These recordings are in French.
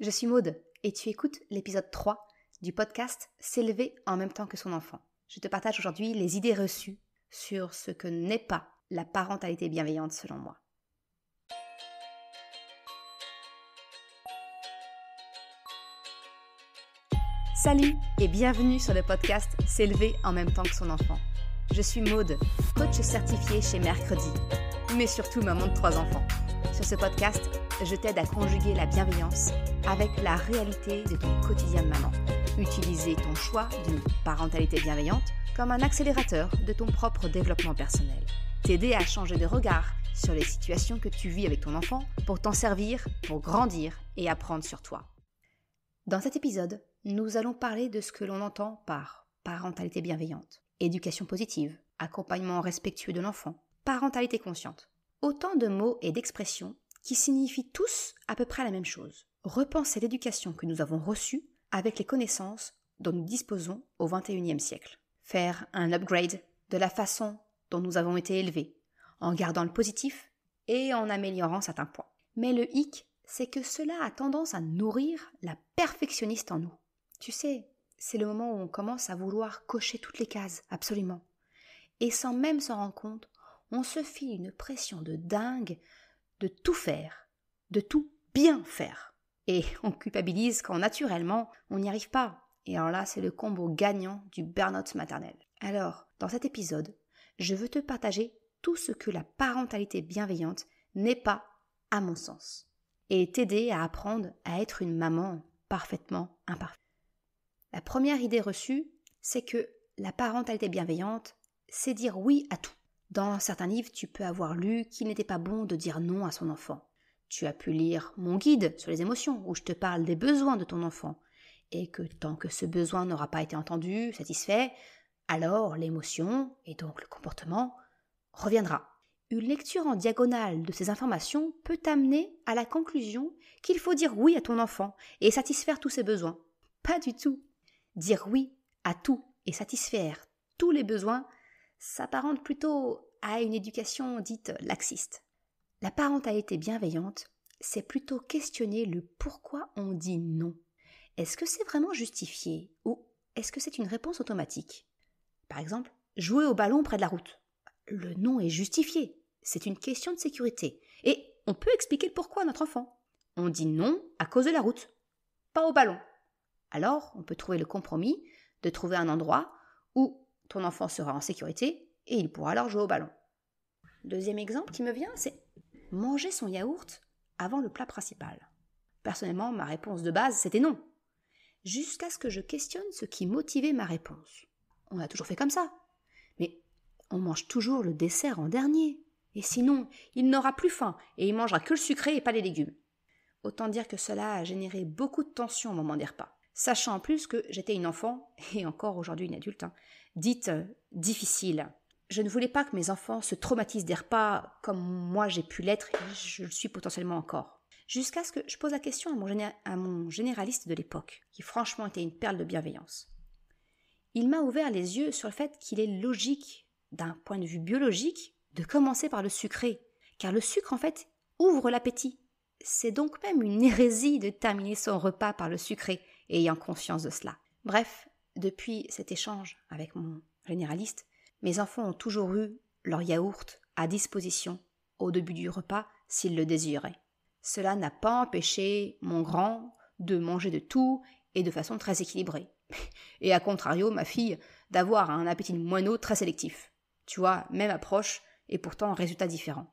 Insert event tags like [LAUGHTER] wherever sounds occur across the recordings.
Je suis Maude et tu écoutes l'épisode 3 du podcast S'élever en même temps que son enfant. Je te partage aujourd'hui les idées reçues sur ce que n'est pas la parentalité bienveillante selon moi. Salut et bienvenue sur le podcast S'élever en même temps que son enfant. Je suis Maude, coach certifiée chez Mercredi, mais surtout maman de trois enfants. Sur ce podcast, je t'aide à conjuguer la bienveillance avec la réalité de ton quotidien de maman. Utiliser ton choix d'une parentalité bienveillante comme un accélérateur de ton propre développement personnel. T'aider à changer de regard sur les situations que tu vis avec ton enfant pour t'en servir, pour grandir et apprendre sur toi. Dans cet épisode, nous allons parler de ce que l'on entend par parentalité bienveillante, éducation positive, accompagnement respectueux de l'enfant, parentalité consciente. Autant de mots et d'expressions qui signifient tous à peu près la même chose. Repenser l'éducation que nous avons reçue avec les connaissances dont nous disposons au XXIe siècle. Faire un upgrade de la façon dont nous avons été élevés, en gardant le positif et en améliorant certains points. Mais le hic, c'est que cela a tendance à nourrir la perfectionniste en nous. Tu sais, c'est le moment où on commence à vouloir cocher toutes les cases, absolument. Et sans même s'en rendre compte, on se file une pression de dingue de tout faire, de tout bien faire. Et on culpabilise quand naturellement on n'y arrive pas. Et alors là, c'est le combo gagnant du burnout maternel. Alors, dans cet épisode, je veux te partager tout ce que la parentalité bienveillante n'est pas, à mon sens, et t'aider à apprendre à être une maman parfaitement imparfaite. La première idée reçue, c'est que la parentalité bienveillante, c'est dire oui à tout. Dans certains livres, tu peux avoir lu qu'il n'était pas bon de dire non à son enfant. Tu as pu lire mon guide sur les émotions, où je te parle des besoins de ton enfant, et que tant que ce besoin n'aura pas été entendu, satisfait, alors l'émotion, et donc le comportement, reviendra. Une lecture en diagonale de ces informations peut t'amener à la conclusion qu'il faut dire oui à ton enfant et satisfaire tous ses besoins. Pas du tout. Dire oui à tout et satisfaire tous les besoins s'apparente plutôt à une éducation dite laxiste. La parentalité bienveillante, c'est plutôt questionner le pourquoi on dit non. Est-ce que c'est vraiment justifié ou est-ce que c'est une réponse automatique Par exemple, jouer au ballon près de la route. Le non est justifié, c'est une question de sécurité et on peut expliquer le pourquoi à notre enfant. On dit non à cause de la route, pas au ballon. Alors, on peut trouver le compromis de trouver un endroit où ton enfant sera en sécurité et il pourra alors jouer au ballon. Deuxième exemple qui me vient, c'est manger son yaourt avant le plat principal. Personnellement, ma réponse de base, c'était non. Jusqu'à ce que je questionne ce qui motivait ma réponse. On a toujours fait comme ça. Mais on mange toujours le dessert en dernier. Et sinon, il n'aura plus faim et il mangera que le sucré et pas les légumes. Autant dire que cela a généré beaucoup de tensions au moment des repas. Sachant en plus que j'étais une enfant, et encore aujourd'hui une adulte, hein. dite euh, difficile je ne voulais pas que mes enfants se traumatisent des repas comme moi j'ai pu l'être et je le suis potentiellement encore. Jusqu'à ce que je pose la question à mon, à mon généraliste de l'époque, qui franchement était une perle de bienveillance. Il m'a ouvert les yeux sur le fait qu'il est logique, d'un point de vue biologique, de commencer par le sucré, car le sucre en fait ouvre l'appétit. C'est donc même une hérésie de terminer son repas par le sucré, ayant conscience de cela. Bref, depuis cet échange avec mon généraliste, mes enfants ont toujours eu leur yaourt à disposition au début du repas s'ils le désiraient. Cela n'a pas empêché mon grand de manger de tout et de façon très équilibrée. Et à contrario, ma fille, d'avoir un appétit moineau très sélectif. Tu vois, même approche et pourtant résultat différent.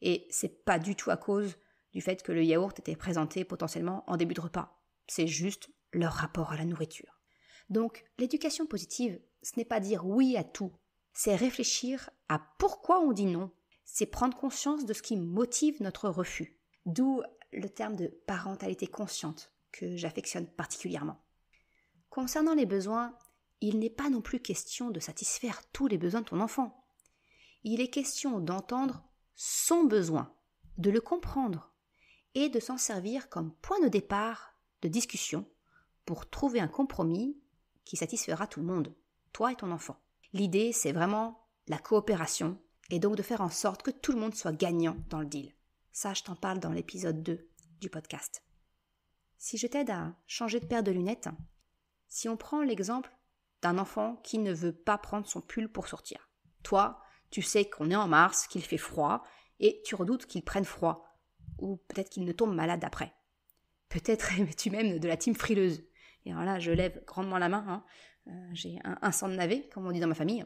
Et c'est pas du tout à cause du fait que le yaourt était présenté potentiellement en début de repas. C'est juste leur rapport à la nourriture. Donc, l'éducation positive, ce n'est pas dire oui à tout c'est réfléchir à pourquoi on dit non, c'est prendre conscience de ce qui motive notre refus, d'où le terme de parentalité consciente que j'affectionne particulièrement. Concernant les besoins, il n'est pas non plus question de satisfaire tous les besoins de ton enfant. Il est question d'entendre son besoin, de le comprendre et de s'en servir comme point de départ de discussion pour trouver un compromis qui satisfera tout le monde, toi et ton enfant. L'idée, c'est vraiment la coopération et donc de faire en sorte que tout le monde soit gagnant dans le deal. Ça, je t'en parle dans l'épisode 2 du podcast. Si je t'aide à changer de paire de lunettes, si on prend l'exemple d'un enfant qui ne veut pas prendre son pull pour sortir. Toi, tu sais qu'on est en mars, qu'il fait froid, et tu redoutes qu'il prenne froid, ou peut-être qu'il ne tombe malade après. Peut-être [LAUGHS] tu même de la team frileuse. Et alors là, je lève grandement la main, hein. Euh, j'ai un, sang de navet, comme on dit dans ma famille.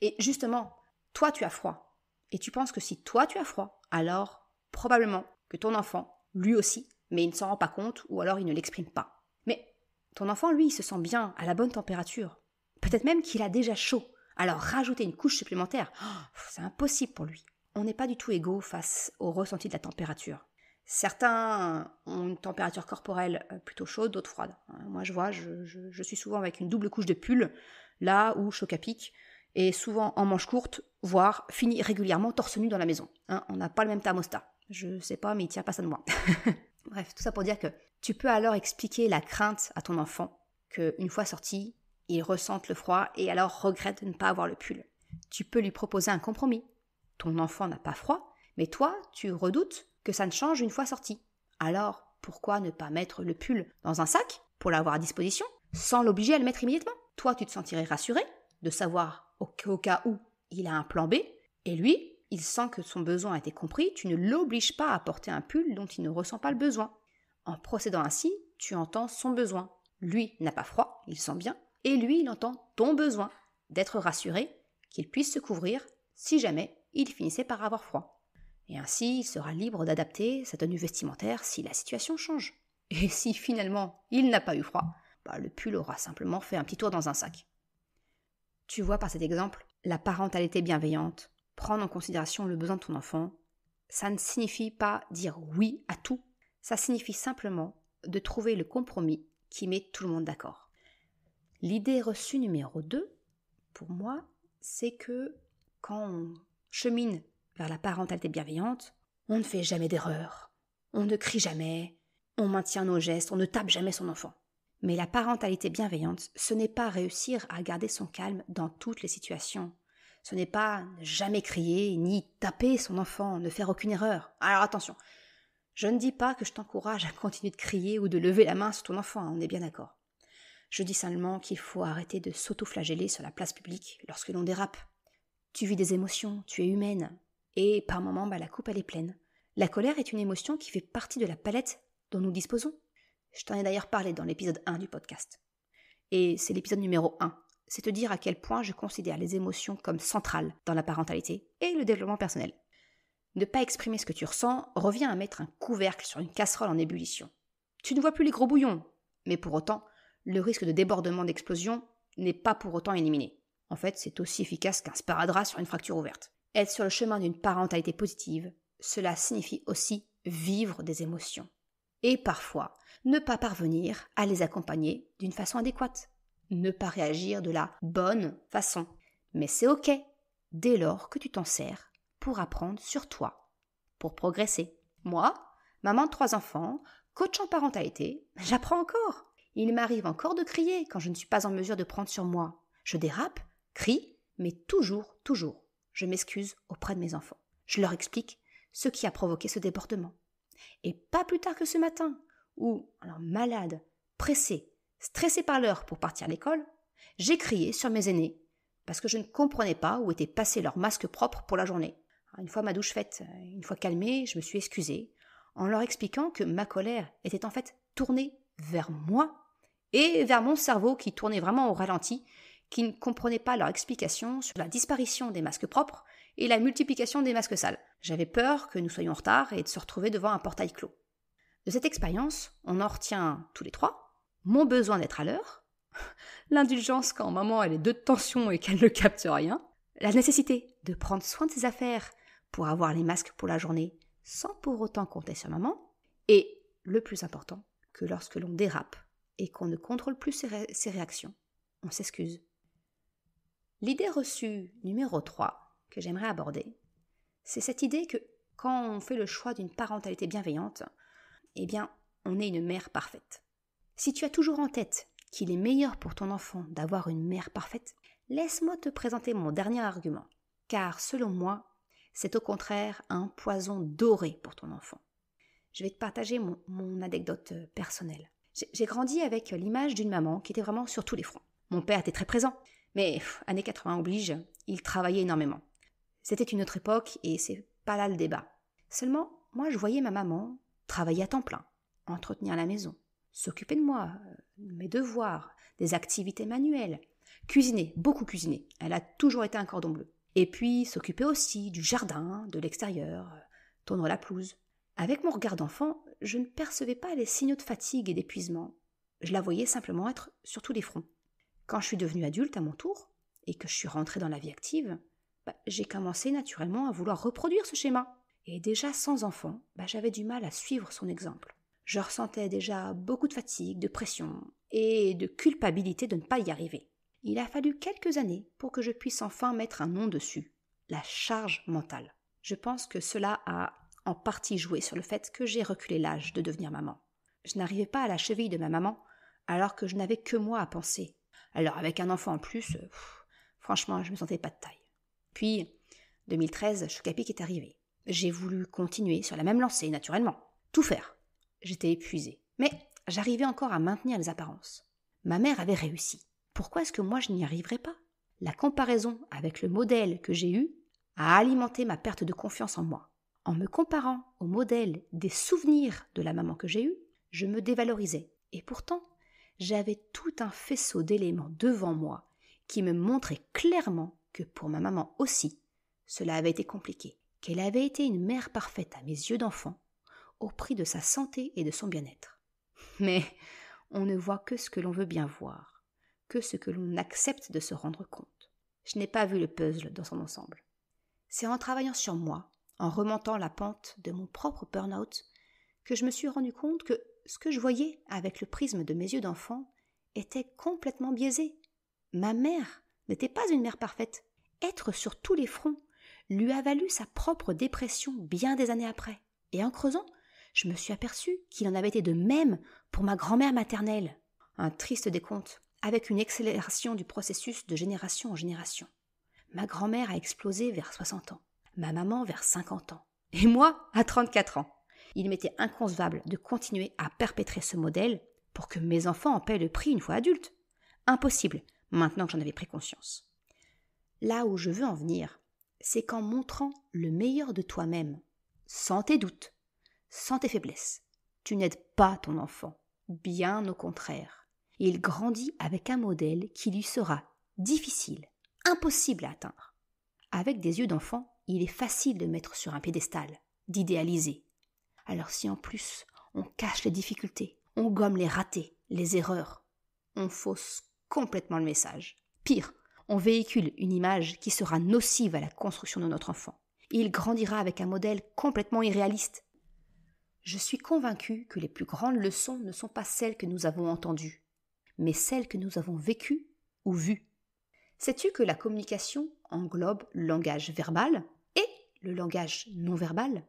Et justement, toi tu as froid. Et tu penses que si toi tu as froid, alors probablement que ton enfant, lui aussi, mais il ne s'en rend pas compte ou alors il ne l'exprime pas. Mais ton enfant, lui, il se sent bien à la bonne température. Peut-être même qu'il a déjà chaud. Alors rajouter une couche supplémentaire, oh, c'est impossible pour lui. On n'est pas du tout égaux face au ressenti de la température. Certains ont une température corporelle euh, plutôt chaude, d'autres froide. Hein, moi, je vois, je, suis souvent avec une double couche de pull, là où choc à pic, et souvent en manche courte, voire fini régulièrement torse nu dans la maison. Hein, on n'a pas le même thermostat. Je sais pas, mais il tient pas ça de moi. [LAUGHS] Bref, tout ça pour dire que tu peux alors expliquer la crainte à ton enfant qu'une fois sorti, il ressente le froid et alors regrette de ne pas avoir le pull. Tu peux lui proposer un compromis. Ton enfant n'a pas froid, mais toi, tu redoutes que ça ne change une fois sorti. Alors, pourquoi ne pas mettre le pull dans un sac pour l'avoir à disposition, sans l'obliger à le mettre immédiatement Toi, tu te sentirais rassuré de savoir au, cas où il a un plan B, et lui, il sent que son besoin a été compris, tu ne l'obliges pas à porter un pull dont il ne ressent pas le besoin. En procédant ainsi, tu entends son besoin. Lui n'a pas froid, il sent bien, et lui, il entend ton besoin d'être rassuré qu'il puisse se couvrir si jamais il finissait par avoir froid et ainsi il sera libre d'adapter sa tenue vestimentaire si la situation change. Et [LAUGHS] si finalement il n'a pas eu froid, bah, le pull aura simplement fait un petit tour dans un sac. Tu vois par cet exemple, la parentalité bienveillante, prendre en considération le besoin de ton enfant, ça ne signifie pas dire oui à tout, ça signifie simplement de trouver le compromis qui met tout le monde d'accord. L'idée reçue numéro 2, pour moi, c'est que quand on chemine vers la parentalité bienveillante, on ne fait jamais d'erreur, on ne crie jamais, on maintient nos gestes, on ne tape jamais son enfant. Mais la parentalité bienveillante, ce n'est pas réussir à garder son calme dans toutes les situations. Ce n'est pas jamais crier, ni taper son enfant, ne faire aucune erreur. Alors attention, je ne dis pas que je t'encourage à continuer de crier ou de lever la main sur ton enfant, hein, on est bien d'accord. Je dis seulement qu'il faut arrêter de s'autoflageller sur la place publique lorsque l'on dérape. Tu vis des émotions, tu es humaine, et par moments, bah, la coupe, elle est pleine. La colère est une émotion qui fait partie de la palette dont nous disposons. Je t'en ai d'ailleurs parlé dans l'épisode 1 du podcast. Et c'est l'épisode numéro 1. C'est te dire à quel point je considère les émotions comme centrales dans la parentalité et le développement personnel. Ne pas exprimer ce que tu ressens revient à mettre un couvercle sur une casserole en ébullition. Tu ne vois plus les gros bouillons, mais pour autant, le risque de débordement d'explosion n'est pas pour autant éliminé. En fait, c'est aussi efficace qu'un sparadrap sur une fracture ouverte. Être sur le chemin d'une parentalité positive, cela signifie aussi vivre des émotions. Et parfois, ne pas parvenir à les accompagner d'une façon adéquate. Ne pas réagir de la bonne façon. Mais c'est OK, dès lors que tu t'en sers pour apprendre sur toi, pour progresser. Moi, maman de trois enfants, coach en parentalité, [LAUGHS] j'apprends encore. Il m'arrive encore de crier quand je ne suis pas en mesure de prendre sur moi. Je dérape, crie, mais toujours, toujours je m'excuse auprès de mes enfants. Je leur explique ce qui a provoqué ce débordement. Et pas plus tard que ce matin, où, alors malade, pressée, stressée par l'heure pour partir à l'école, j'ai crié sur mes aînés, parce que je ne comprenais pas où étaient passés leurs masques propres pour la journée. une fois ma douche faite, une fois calmée, je me suis excusée, en leur expliquant que ma colère était en fait tournée vers moi et vers mon cerveau qui tournait vraiment au ralenti qui ne comprenaient pas leur explication sur la disparition des masques propres et la multiplication des masques sales. J'avais peur que nous soyons en retard et de se retrouver devant un portail clos. De cette expérience, on en retient tous les trois mon besoin d'être à l'heure, [LAUGHS] l'indulgence quand maman elle est de tension et qu'elle ne capte rien, la nécessité de prendre soin de ses affaires pour avoir les masques pour la journée sans pour autant compter sur maman, et le plus important, que lorsque l'on dérape et qu'on ne contrôle plus ses réactions, on s'excuse L'idée reçue numéro 3 que j'aimerais aborder, c'est cette idée que quand on fait le choix d'une parentalité bienveillante, eh bien, on est une mère parfaite. Si tu as toujours en tête qu'il est meilleur pour ton enfant d'avoir une mère parfaite, laisse-moi te présenter mon dernier argument, car selon moi, c'est au contraire un poison doré pour ton enfant. Je vais te partager mon, mon anecdote euh, personnelle. J'ai grandi avec l'image d'une maman qui était vraiment sur tous les fronts. Mon père était très présent, mais années 80 oblige, il travaillait énormément. C'était une autre époque et c'est pas là le débat. Seulement, moi je voyais ma maman travailler à temps plein, entretenir la maison, s'occuper de moi, euh, mes devoirs, des activités manuelles, cuisiner, beaucoup cuisiner. Elle a toujours été un cordon bleu. Et puis s'occuper aussi du jardin, de l'extérieur, euh, tondre la pelouse. Avec mon regard d'enfant, je ne percevais pas les signaux de fatigue et d'épuisement. Je la voyais simplement être sur tous les fronts. Quand je suis devenue adulte à mon tour, et que je suis rentrée dans la vie active, bah, j'ai commencé naturellement à vouloir reproduire ce schéma. Et déjà sans enfant, bah, j'avais du mal à suivre son exemple. Je ressentais déjà beaucoup de fatigue, de pression et de culpabilité de ne pas y arriver. Il a fallu quelques années pour que je puisse enfin mettre un nom dessus, la charge mentale. Je pense que cela a en partie joué sur le fait que j'ai reculé l'âge de devenir maman. Je n'arrivais pas à la cheville de ma maman alors que je n'avais que moi à penser alors avec un enfant en plus, euh, franchement, je me sentais pas de taille. Puis, 2013, Chocapic est arrivé. J'ai voulu continuer sur la même lancée, naturellement. Tout faire. J'étais épuisée. Mais j'arrivais encore à maintenir les apparences. Ma mère avait réussi. Pourquoi est-ce que moi je n'y arriverais pas La comparaison avec le modèle que j'ai eu a alimenté ma perte de confiance en moi. En me comparant au modèle des souvenirs de la maman que j'ai eue, je me dévalorisais. Et pourtant, j'avais tout un faisceau d'éléments devant moi qui me montraient clairement que pour ma maman aussi, cela avait été compliqué, qu'elle avait été une mère parfaite à mes yeux d'enfant, au prix de sa santé et de son bien-être. Mais on ne voit que ce que l'on veut bien voir, que ce que l'on accepte de se rendre compte. Je n'ai pas vu le puzzle dans son ensemble. C'est en travaillant sur moi, en remontant la pente de mon propre burn-out, que je me suis rendu compte que ce que je voyais avec le prisme de mes yeux d'enfant était complètement biaisé. Ma mère n'était pas une mère parfaite. Être sur tous les fronts lui a valu sa propre dépression bien des années après. Et en creusant, je me suis aperçu qu'il en avait été de même pour ma grand-mère maternelle. Un triste décompte, avec une accélération du processus de génération en génération. Ma grand-mère a explosé vers 60 ans, ma maman vers 50 ans, et moi à 34 ans il m'était inconcevable de continuer à perpétrer ce modèle pour que mes enfants en paient le prix une fois adultes. Impossible, maintenant que j'en avais pris conscience. Là où je veux en venir, c'est qu'en montrant le meilleur de toi-même, sans tes doutes, sans tes faiblesses, tu n'aides pas ton enfant, bien au contraire. Il grandit avec un modèle qui lui sera difficile, impossible à atteindre. Avec des yeux d'enfant, il est facile de mettre sur un piédestal, d'idéaliser, alors si en plus on cache les difficultés, on gomme les ratés, les erreurs, on fausse complètement le message. Pire, on véhicule une image qui sera nocive à la construction de notre enfant. Il grandira avec un modèle complètement irréaliste. Je suis convaincue que les plus grandes leçons ne sont pas celles que nous avons entendues, mais celles que nous avons vécues ou vues. Sais-tu que la communication englobe le langage verbal et le langage non verbal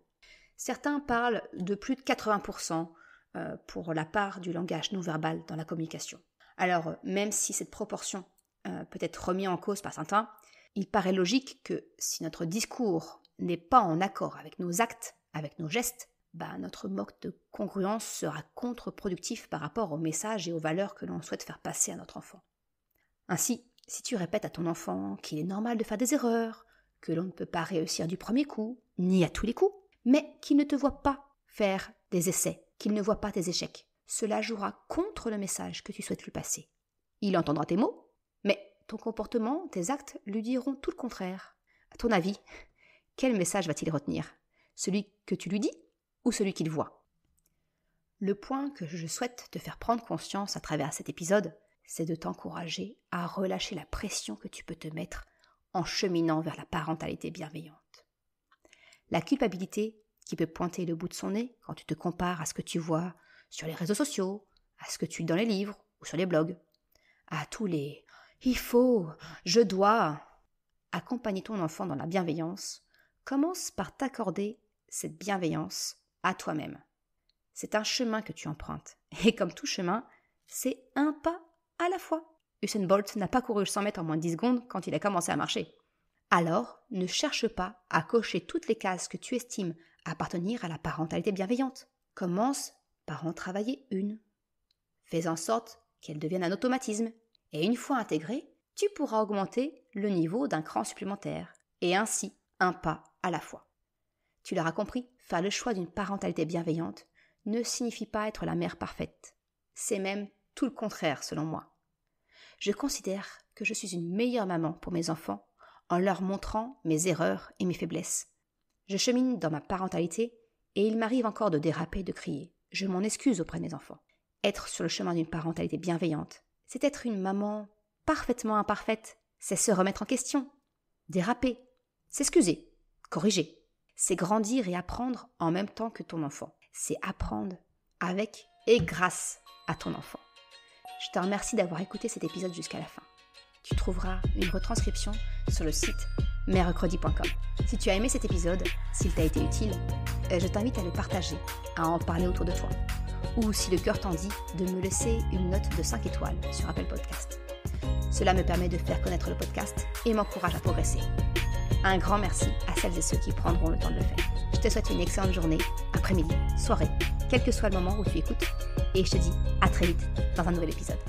Certains parlent de plus de 80% euh, pour la part du langage non verbal dans la communication. Alors, même si cette proportion euh, peut être remise en cause par certains, il paraît logique que si notre discours n'est pas en accord avec nos actes, avec nos gestes, bah, notre manque de congruence sera contre-productif par rapport au message et aux valeurs que l'on souhaite faire passer à notre enfant. Ainsi, si tu répètes à ton enfant qu'il est normal de faire des erreurs, que l'on ne peut pas réussir du premier coup, ni à tous les coups, mais qu'il ne te voit pas faire des essais, qu'il ne voit pas tes échecs. Cela jouera contre le message que tu souhaites lui passer. Il entendra tes mots, mais ton comportement, tes actes lui diront tout le contraire. À ton avis, quel message va-t-il retenir Celui que tu lui dis ou celui qu'il voit Le point que je souhaite te faire prendre conscience à travers cet épisode, c'est de t'encourager à relâcher la pression que tu peux te mettre en cheminant vers la parentalité bienveillante la culpabilité qui peut pointer le bout de son nez quand tu te compares à ce que tu vois sur les réseaux sociaux, à ce que tu lis dans les livres ou sur les blogs, à tous les il faut, je dois. Accompagner ton enfant dans la bienveillance, commence par t'accorder cette bienveillance à toi-même. C'est un chemin que tu empruntes. Et comme tout chemin, c'est un pas à la fois. Usain Bolt n'a pas couru 100 mètres en moins de 10 secondes quand il a commencé à marcher. Alors, ne cherche pas à cocher toutes les cases que tu estimes appartenir à la parentalité bienveillante. Commence par en travailler une. Fais en sorte qu'elle devienne un automatisme. Et une fois intégrée, tu pourras augmenter le niveau d'un cran supplémentaire. Et ainsi, un pas à la fois. Tu l'auras compris, faire le choix d'une parentalité bienveillante ne signifie pas être la mère parfaite. C'est même tout le contraire selon moi. Je considère que je suis une meilleure maman pour mes enfants en leur montrant mes erreurs et mes faiblesses. Je chemine dans ma parentalité et il m'arrive encore de déraper, de crier. Je m'en excuse auprès de mes enfants. Être sur le chemin d'une parentalité bienveillante, c'est être une maman parfaitement imparfaite, c'est se remettre en question, déraper, s'excuser, corriger. C'est grandir et apprendre en même temps que ton enfant. C'est apprendre avec et grâce à ton enfant. Je te remercie d'avoir écouté cet épisode jusqu'à la fin tu trouveras une retranscription sur le site merrecredi.com. Si tu as aimé cet épisode, s'il t'a été utile, euh, je t'invite à le partager, à en parler autour de toi. Ou si le cœur t'en dit, de me laisser une note de 5 étoiles sur Apple Podcast. Cela me permet de faire connaître le podcast et m'encourage à progresser. Un grand merci à celles et ceux qui prendront le temps de le faire. Je te souhaite une excellente journée, après-midi, soirée, quel que soit le moment où tu écoutes, et je te dis à très vite dans un nouvel épisode.